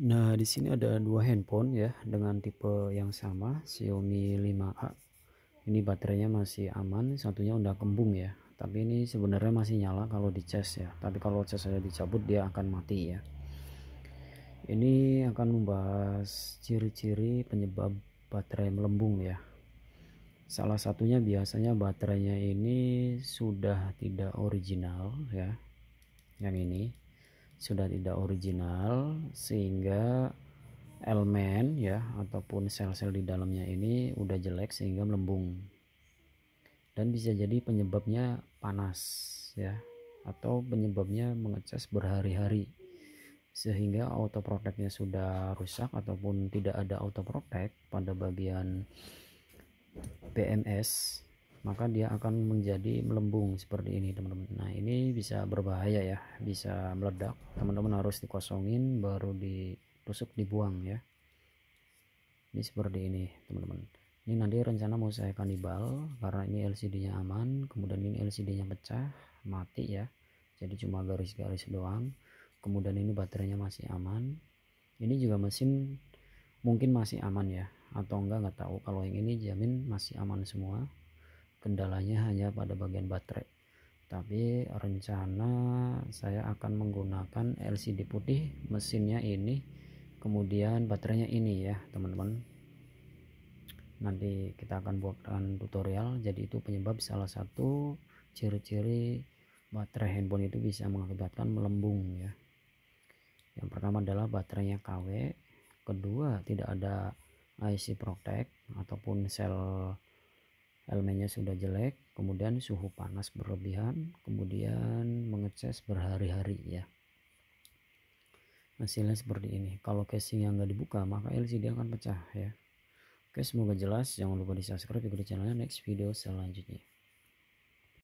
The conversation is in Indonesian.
Nah, di sini ada dua handphone ya dengan tipe yang sama, Xiaomi 5A. Ini baterainya masih aman, satunya udah kembung ya. Tapi ini sebenarnya masih nyala kalau di charge ya. Tapi kalau charge saya dicabut dia akan mati ya. Ini akan membahas ciri-ciri penyebab baterai melembung ya. Salah satunya biasanya baterainya ini sudah tidak original ya. Yang ini sudah tidak original sehingga elemen ya ataupun sel-sel di dalamnya ini udah jelek sehingga melembung dan bisa jadi penyebabnya panas ya atau penyebabnya mengecas berhari-hari sehingga autoproteknya sudah rusak ataupun tidak ada autoprotek pada bagian PMS maka dia akan menjadi melembung seperti ini teman-teman nah ini bisa berbahaya ya bisa meledak teman-teman harus dikosongin baru ditusuk dibuang ya ini seperti ini teman-teman ini nanti rencana mau saya kanibal karena ini LCD nya aman kemudian ini LCD nya pecah mati ya jadi cuma garis-garis doang kemudian ini baterainya masih aman ini juga mesin mungkin masih aman ya atau enggak enggak tahu kalau yang ini jamin masih aman semua kendalanya hanya pada bagian baterai tapi rencana saya akan menggunakan LCD putih mesinnya ini kemudian baterainya ini ya teman-teman nanti kita akan buatkan tutorial jadi itu penyebab salah satu ciri-ciri baterai handphone itu bisa mengakibatkan melembung ya yang pertama adalah baterainya KW kedua tidak ada IC protect ataupun sel elemennya sudah jelek, kemudian suhu panas berlebihan, kemudian mengeces berhari-hari ya. Hasilnya seperti ini. Kalau casing yang nggak dibuka, maka LCD akan pecah ya. Oke, semoga jelas. Jangan lupa di subscribe ikuti channelnya next video selanjutnya.